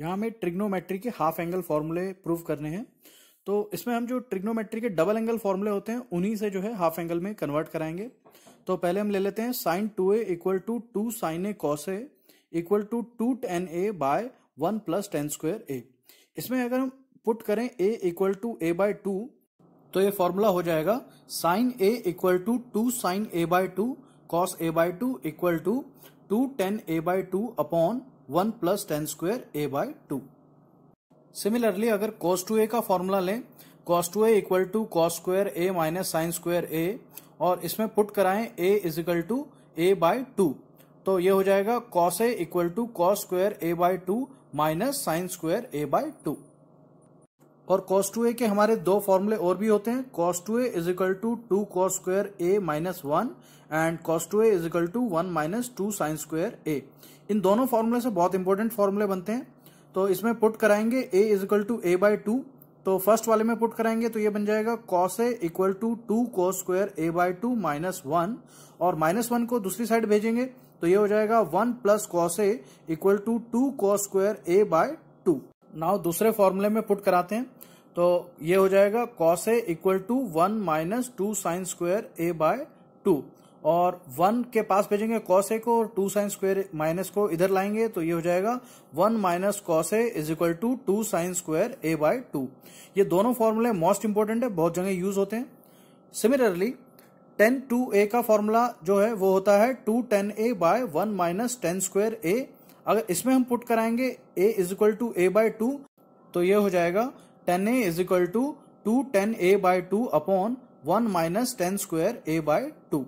यहाँ हमें ट्रिग्नोमेट्री के हाफ एंगल फॉर्मूले प्रूव करने हैं तो इसमें हम जो ट्रिग्नोमेट्री के डबल एंगल फॉर्मूले होते हैं उन्हीं से जो है हाफ एंगल में कन्वर्ट कराएंगे तो पहले हम ले लेते हैं sine two equal to two sine A cos A equal to two tan A by one plus tan square A इसमें अगर हम पुट करें A equal to A by two तो ये फॉर्मूला हो जाएगा sine A equal to two sine A by two cos A by two equal to two tan A by two upon one plus tan square A by two similarly अगर cos two A का formula लें cos two A equal to cos square A minus sine square A और इसमें put कराएं A is equal to A by two तो ये हो जाएगा cos A equal to cos square A by two minus sine square A by two और cos two A के हमारे दो फॉर्मूले और भी होते हैं cos two A is equal to two cos square A minus one and cos two A is equal to one minus two sine square A इन दोनों फॉर्मूले से बहुत इंपॉर्टेंट फॉर्मूले बनते हैं तो इसमें पुट कराएंगे A is equal to A by two तो फर्स्ट वाले में पुट कराएंगे तो ये बन जाएगा cos a equal to two cos square A by two minus one और माइनस वन को दूसरी साइड भेजेंगे तो ये हो जाएगा one plus cos A equal to two cos square A by two now दूसरे फॉर्मूले में पुट कराते हैं तो ये हो जाएगा cos A equal to one minus two sine square A by two और वन के पास भेजेंगे कॉस ए को और टू साइन स्क्वायर माइनस को इधर लाएंगे तो ये हो जाएगा one minus cos A is equal to two sine square A by two ये दोनों फॉर्मूले मोस्ट इंपॉर्टेंट है बहुत जगह यूज होते हैं सिमिलरली टेन टू ए का फॉर्मूला जो है वो होता है two tan A by one minus tan square A अगर इसमें हम पुट कराएंगे A is equal to A by two तो ये हो जाएगा tan A is equal to two tan A by two upon one minus tan square A by to